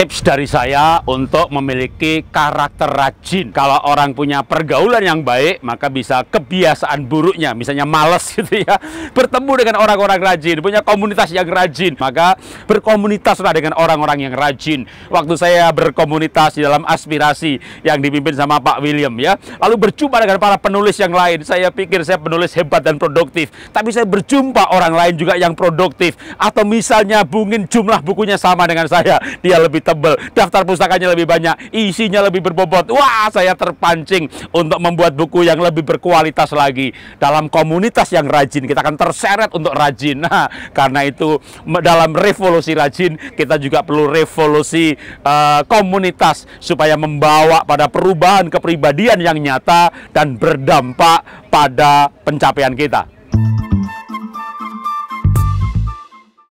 tips dari saya untuk memiliki karakter rajin. Kalau orang punya pergaulan yang baik, maka bisa kebiasaan buruknya, misalnya males gitu ya, bertemu dengan orang-orang rajin, punya komunitas yang rajin, maka berkomunitaslah dengan orang-orang yang rajin. Waktu saya berkomunitas di dalam aspirasi yang dipimpin sama Pak William ya, lalu berjumpa dengan para penulis yang lain, saya pikir saya penulis hebat dan produktif, tapi saya berjumpa orang lain juga yang produktif, atau misalnya bungin jumlah bukunya sama dengan saya, dia lebih tebel, daftar pustakanya lebih banyak, isinya lebih berbobot. Wah, saya terpancing untuk membuat buku yang lebih berkualitas lagi. Dalam komunitas yang rajin, kita akan terseret untuk rajin. Nah, karena itu dalam revolusi rajin, kita juga perlu revolusi uh, komunitas supaya membawa pada perubahan kepribadian yang nyata dan berdampak pada pencapaian kita.